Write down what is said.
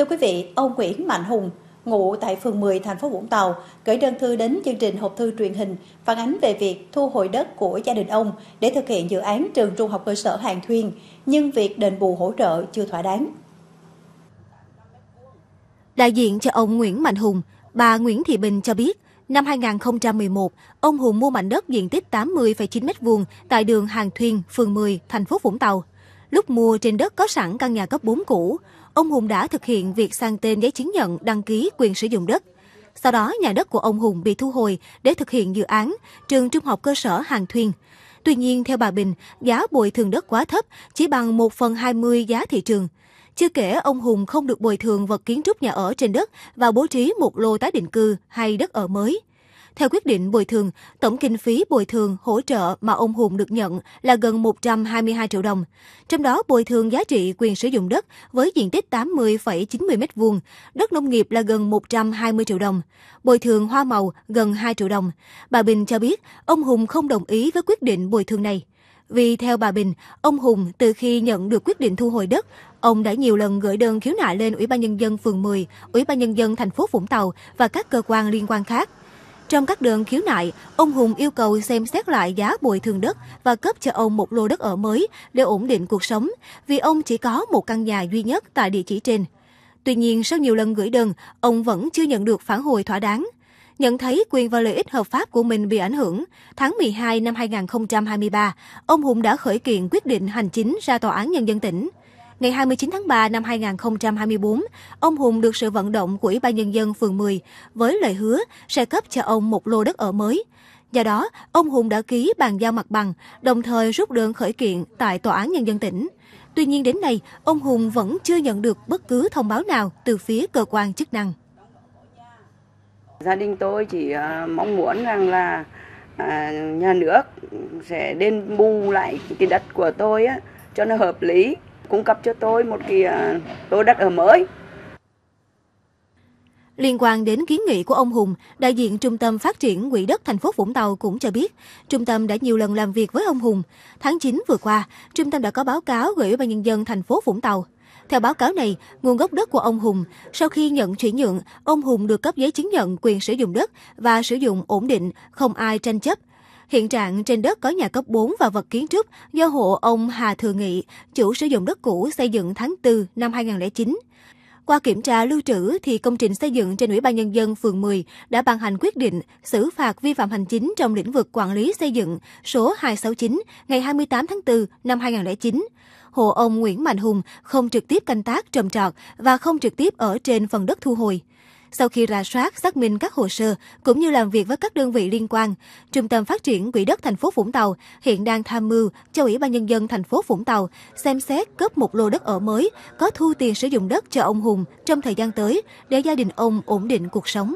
Thưa quý vị, ông Nguyễn Mạnh Hùng, ngụ tại phường 10 thành phố Vũng Tàu, gửi đơn thư đến chương trình hộp thư truyền hình phản ánh về việc thu hồi đất của gia đình ông để thực hiện dự án trường trung học cơ sở Hàng Thuyền, nhưng việc đền bù hỗ trợ chưa thỏa đáng. Đại diện cho ông Nguyễn Mạnh Hùng, bà Nguyễn Thị Bình cho biết, Năm 2011, ông Hùng mua mảnh đất diện tích 80,9 m2 tại đường Hàng Thuyền, phường 10, thành phố Vũng Tàu – Lúc mua trên đất có sẵn căn nhà cấp 4 cũ, ông Hùng đã thực hiện việc sang tên giấy chứng nhận đăng ký quyền sử dụng đất. Sau đó, nhà đất của ông Hùng bị thu hồi để thực hiện dự án trường trung học cơ sở Hàng Thuyên. Tuy nhiên, theo bà Bình, giá bồi thường đất quá thấp, chỉ bằng 1 phần 20 giá thị trường. Chưa kể, ông Hùng không được bồi thường vật kiến trúc nhà ở trên đất và bố trí một lô tái định cư hay đất ở mới. Theo quyết định bồi thường, tổng kinh phí bồi thường hỗ trợ mà ông Hùng được nhận là gần 122 triệu đồng. Trong đó bồi thường giá trị quyền sử dụng đất với diện tích 80,90 m2, đất nông nghiệp là gần 120 triệu đồng, bồi thường hoa màu gần 2 triệu đồng. Bà Bình cho biết ông Hùng không đồng ý với quyết định bồi thường này. Vì theo bà Bình, ông Hùng từ khi nhận được quyết định thu hồi đất, ông đã nhiều lần gửi đơn khiếu nại lên Ủy ban nhân dân phường 10, Ủy ban nhân dân thành phố Vũng Tàu và các cơ quan liên quan khác. Trong các đơn khiếu nại, ông Hùng yêu cầu xem xét lại giá bồi thường đất và cấp cho ông một lô đất ở mới để ổn định cuộc sống, vì ông chỉ có một căn nhà duy nhất tại địa chỉ trên. Tuy nhiên, sau nhiều lần gửi đơn, ông vẫn chưa nhận được phản hồi thỏa đáng. Nhận thấy quyền và lợi ích hợp pháp của mình bị ảnh hưởng, tháng 12 năm 2023, ông Hùng đã khởi kiện quyết định hành chính ra Tòa án Nhân dân tỉnh ngày 29 tháng 3 năm 2024, ông Hùng được sự vận động của Ủy ban Nhân dân phường 10 với lời hứa sẽ cấp cho ông một lô đất ở mới. Do đó, ông Hùng đã ký bàn giao mặt bằng, đồng thời rút đơn khởi kiện tại Tòa án Nhân dân tỉnh. Tuy nhiên đến nay, ông Hùng vẫn chưa nhận được bất cứ thông báo nào từ phía cơ quan chức năng. Gia đình tôi chỉ ờ, mong muốn rằng là ờ, nhà nước sẽ đền bù lại cái đất của tôi cho nó hợp lý cung cấp cho tôi một cái à, lô đất ở mới. Liên quan đến kiến nghị của ông Hùng, đại diện Trung tâm Phát triển Quỹ đất thành phố Vũng Tàu cũng cho biết, trung tâm đã nhiều lần làm việc với ông Hùng. Tháng 9 vừa qua, trung tâm đã có báo cáo gửi Ủy ban nhân dân thành phố Vũng Tàu. Theo báo cáo này, nguồn gốc đất của ông Hùng, sau khi nhận chuyển nhượng, ông Hùng được cấp giấy chứng nhận quyền sử dụng đất và sử dụng ổn định, không ai tranh chấp. Hiện trạng trên đất có nhà cấp 4 và vật kiến trúc do hộ ông Hà Thừa Nghị, chủ sử dụng đất cũ xây dựng tháng 4 năm 2009. Qua kiểm tra lưu trữ thì công trình xây dựng trên Ủy ban nhân dân phường 10 đã ban hành quyết định xử phạt vi phạm hành chính trong lĩnh vực quản lý xây dựng số 269 ngày 28 tháng 4 năm 2009 hộ ông Nguyễn Mạnh Hùng không trực tiếp canh tác trồng trọt và không trực tiếp ở trên phần đất thu hồi. Sau khi rà soát, xác minh các hồ sơ cũng như làm việc với các đơn vị liên quan, Trung tâm Phát triển Quỹ đất thành phố Vũng Tàu hiện đang tham mưu cho Ủy ban nhân dân thành phố Vũng Tàu xem xét cấp một lô đất ở mới có thu tiền sử dụng đất cho ông Hùng trong thời gian tới để gia đình ông ổn định cuộc sống.